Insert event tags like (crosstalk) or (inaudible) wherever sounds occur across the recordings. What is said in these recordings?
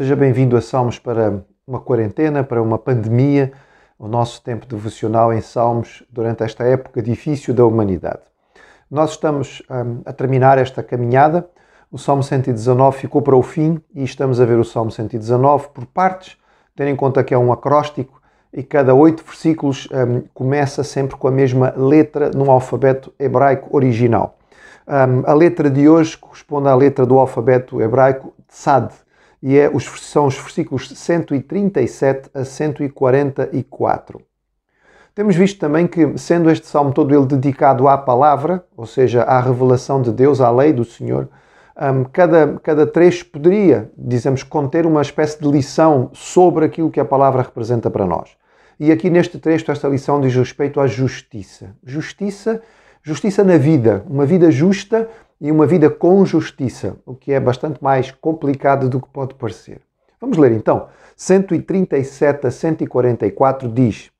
Seja bem-vindo a Salmos para uma quarentena, para uma pandemia, o nosso tempo devocional em Salmos durante esta época difícil da humanidade. Nós estamos hum, a terminar esta caminhada. O Salmo 119 ficou para o fim e estamos a ver o Salmo 119 por partes, tendo em conta que é um acróstico e cada oito versículos hum, começa sempre com a mesma letra no alfabeto hebraico original. Hum, a letra de hoje corresponde à letra do alfabeto hebraico Tzad, e é, os, são os versículos 137 a 144. Temos visto também que, sendo este salmo todo ele dedicado à palavra, ou seja, à revelação de Deus, à lei do Senhor, hum, cada, cada trecho poderia, dizemos, conter uma espécie de lição sobre aquilo que a palavra representa para nós. E aqui neste trecho esta lição diz respeito à justiça. Justiça, justiça na vida, uma vida justa e uma vida com justiça, o que é bastante mais complicado do que pode parecer. Vamos ler então. 137 a 144 diz: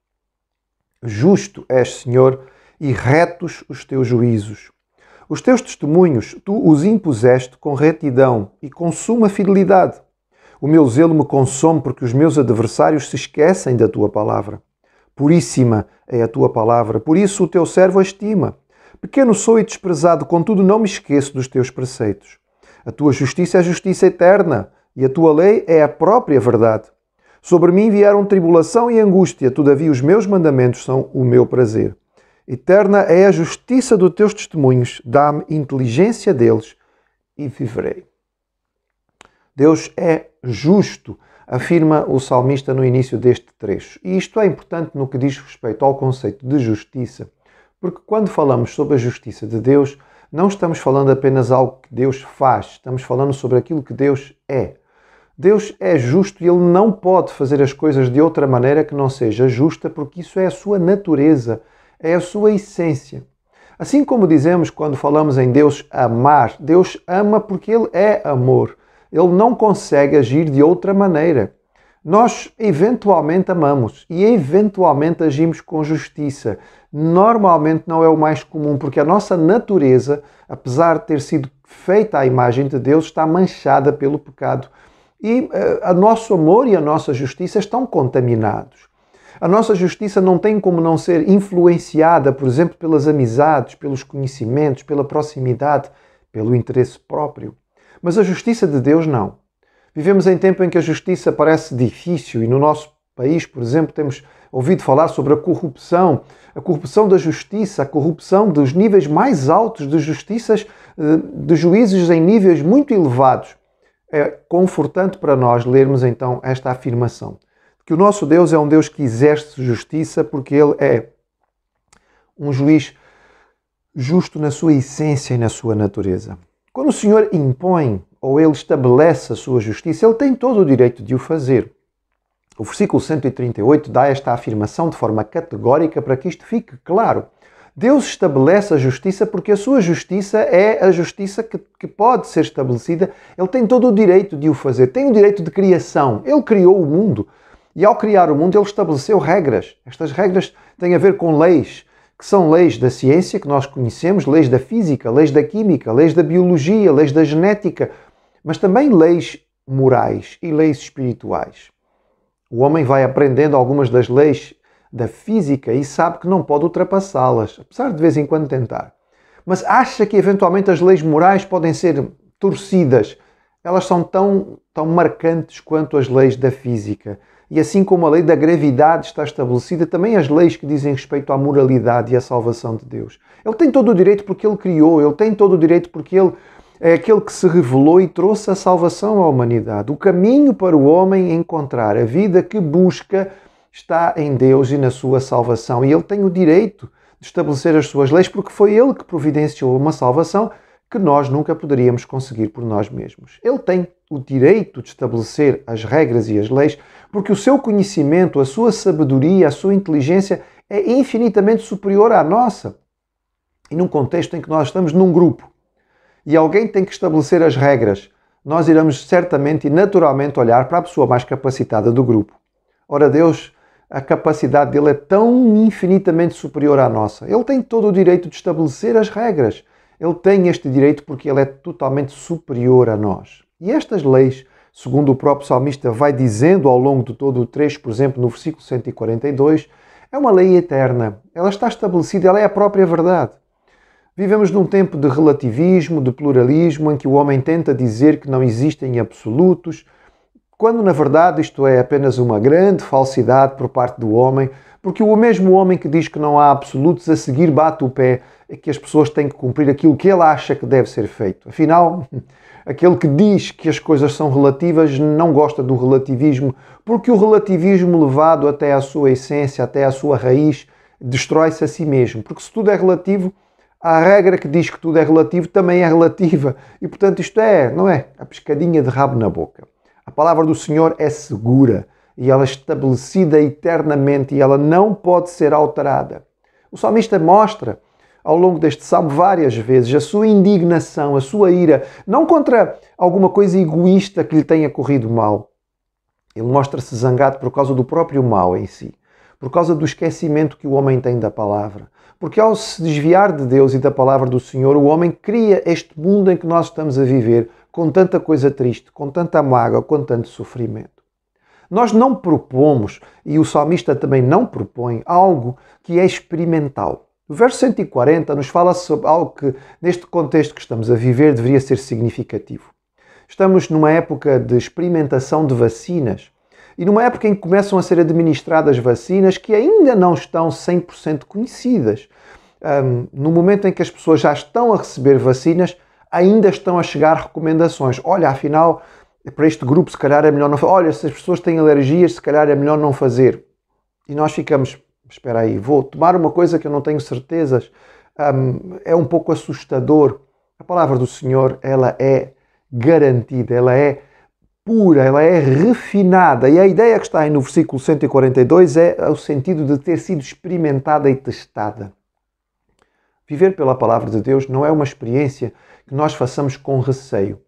Justo és, Senhor, e retos os teus juízos. Os teus testemunhos tu os impuseste com retidão e com suma fidelidade. O meu zelo me consome porque os meus adversários se esquecem da tua palavra. Puríssima é a tua palavra, por isso o teu servo a estima. Pequeno sou e desprezado, contudo não me esqueço dos teus preceitos. A tua justiça é justiça eterna, e a tua lei é a própria verdade. Sobre mim vieram tribulação e angústia, todavia os meus mandamentos são o meu prazer. Eterna é a justiça dos teus testemunhos, dá-me inteligência deles e viverei. Deus é justo, afirma o salmista no início deste trecho. E isto é importante no que diz respeito ao conceito de justiça. Porque quando falamos sobre a justiça de Deus, não estamos falando apenas algo que Deus faz, estamos falando sobre aquilo que Deus é. Deus é justo e ele não pode fazer as coisas de outra maneira que não seja justa, porque isso é a sua natureza, é a sua essência. Assim como dizemos quando falamos em Deus amar, Deus ama porque ele é amor. Ele não consegue agir de outra maneira. Nós eventualmente amamos e eventualmente agimos com justiça. Normalmente não é o mais comum, porque a nossa natureza, apesar de ter sido feita à imagem de Deus, está manchada pelo pecado. E uh, a nosso amor e a nossa justiça estão contaminados. A nossa justiça não tem como não ser influenciada, por exemplo, pelas amizades, pelos conhecimentos, pela proximidade, pelo interesse próprio. Mas a justiça de Deus não. Vivemos em tempo em que a justiça parece difícil e no nosso país, por exemplo, temos ouvido falar sobre a corrupção, a corrupção da justiça, a corrupção dos níveis mais altos de justiças, eh, de juízes em níveis muito elevados. É confortante para nós lermos então esta afirmação, que o nosso Deus é um Deus que exerce justiça porque ele é um juiz justo na sua essência e na sua natureza. Quando o Senhor impõe ou ele estabelece a sua justiça, ele tem todo o direito de o fazer. O versículo 138 dá esta afirmação de forma categórica para que isto fique claro. Deus estabelece a justiça porque a sua justiça é a justiça que, que, pode ser estabelecida. Ele tem todo o direito de o fazer, tem o direito de criação. Ele criou o mundo e, ao criar o mundo, ele estabeleceu regras. Estas regras têm a ver com leis, que são leis da ciência que nós conhecemos, leis da física, leis da química, leis da biologia, leis da genética, mas também leis morais e leis espirituais. O homem vai aprendendo algumas das leis da física e sabe que não pode ultrapassá-las, apesar de de vez em quando tentar. Mas acha que eventualmente as leis morais podem ser torcidas. Elas são tão, tão marcantes quanto as leis da física. E assim como a lei da gravidade está estabelecida, também as leis que dizem respeito à moralidade e à salvação de Deus. Ele tem todo o direito porque ele criou, ele tem todo o direito porque ele é aquele que se revelou e trouxe a salvação à humanidade. O caminho para o homem é encontrar a vida que busca está em Deus e na sua salvação. E ele tem o direito de estabelecer as suas leis, porque foi ele que providenciou uma salvação que nós nunca poderíamos conseguir por nós mesmos. Ele tem o direito de estabelecer as regras e as leis, porque o seu conhecimento, a sua sabedoria, a sua inteligência é infinitamente superior à nossa. E num contexto em que nós estamos num grupo e alguém tem que estabelecer as regras, nós iremos certamente e naturalmente olhar para a pessoa mais capacitada do grupo. Ora, Deus, a capacidade dele é tão infinitamente superior à nossa. Ele tem todo o direito de estabelecer as regras. Ele tem este direito porque ele é totalmente superior a nós. E estas leis, segundo o próprio salmista vai dizendo ao longo de todo o trecho, por exemplo, no versículo 142, é uma lei eterna. Ela está estabelecida, ela é a própria verdade. Vivemos num tempo de relativismo, de pluralismo, em que o homem tenta dizer que não existem absolutos, quando na verdade isto é apenas uma grande falsidade por parte do homem, porque o mesmo homem que diz que não há absolutos, a seguir bate o pé que as pessoas têm que cumprir aquilo que ele acha que deve ser feito. Afinal, (laughs) aquele que diz que as coisas são relativas não gosta do relativismo, porque o relativismo levado até à sua essência, até à sua raiz, destrói-se a si mesmo. Porque se tudo é relativo, a regra que diz que tudo é relativo também é relativa. E portanto, isto é, não é? A pescadinha de rabo na boca. A palavra do Senhor é segura e ela é estabelecida eternamente e ela não pode ser alterada. O salmista mostra ao longo deste salmo várias vezes a sua indignação, a sua ira, não contra alguma coisa egoísta que lhe tenha corrido mal. Ele mostra-se zangado por causa do próprio mal em si por causa do esquecimento que o homem tem da palavra. Porque ao se desviar de Deus e da palavra do Senhor, o homem cria este mundo em que nós estamos a viver, com tanta coisa triste, com tanta mágoa, com tanto sofrimento. Nós não propomos, e o salmista também não propõe, algo que é experimental. O verso 140 nos fala sobre algo que, neste contexto que estamos a viver, deveria ser significativo. Estamos numa época de experimentação de vacinas e numa época em que começam a ser administradas vacinas que ainda não estão 100% conhecidas. Um, no momento em que as pessoas já estão a receber vacinas, ainda estão a chegar recomendações. Olha, afinal, para este grupo, se calhar é melhor não fazer. Olha, se as pessoas têm alergias, se calhar é melhor não fazer. E nós ficamos, espera aí, vou tomar uma coisa que eu não tenho certezas. Um, é um pouco assustador. A palavra do Senhor, ela é garantida, ela é pura, ela é refinada. E a ideia que está aí no versículo 142 é o sentido de ter sido experimentada e testada. Viver pela palavra de Deus não é uma experiência que nós façamos com receio.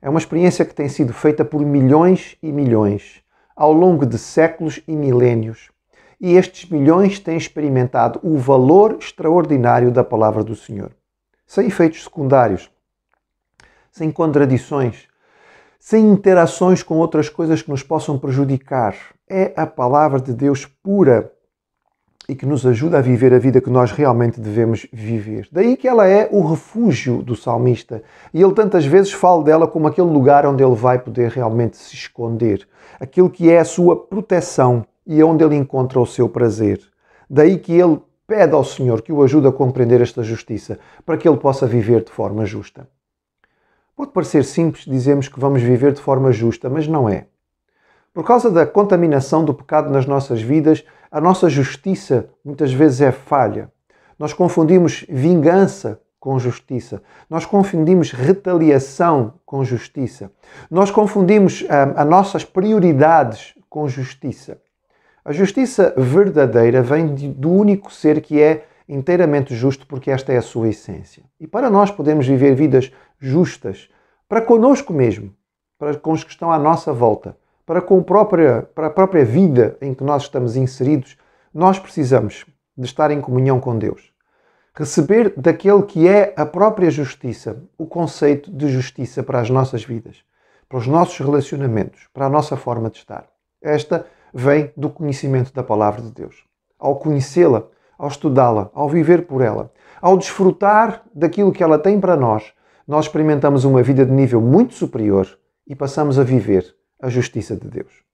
É uma experiência que tem sido feita por milhões e milhões, ao longo de séculos e milénios. E estes milhões têm experimentado o valor extraordinário da palavra do Senhor. Sem efeitos secundários, sem contradições, sem interações com outras coisas que nos possam prejudicar. É a palavra de Deus pura e que nos ajuda a viver a vida que nós realmente devemos viver. Daí que ela é o refúgio do salmista. E ele tantas vezes fala dela como aquele lugar onde ele vai poder realmente se esconder, aquilo que é a sua proteção e é onde ele encontra o seu prazer. Daí que ele pede ao Senhor que o ajude a compreender esta justiça, para que ele possa viver de forma justa. Pode parecer simples dizermos que vamos viver de forma justa, mas não é. Por causa da contaminação do pecado nas nossas vidas, a nossa justiça muitas vezes é falha. Nós confundimos vingança com justiça. Nós confundimos retaliação com justiça. Nós confundimos hum, as nossas prioridades com justiça. A justiça verdadeira vem do único ser que é inteiramente justo, porque esta é a sua essência. E para nós podemos viver vidas justas, para conosco mesmo, para com os que estão à nossa volta, para, com a própria, para a própria vida em que nós estamos inseridos, nós precisamos de estar em comunhão com Deus. Receber daquele que é a própria justiça, o conceito de justiça para as nossas vidas, para os nossos relacionamentos, para a nossa forma de estar. Esta vem do conhecimento da palavra de Deus. Ao conhecê-la, ao estudá-la, ao viver por ela, ao desfrutar daquilo que ela tem para nós, nós experimentamos uma vida de nível muito superior e passamos a viver a justiça de Deus.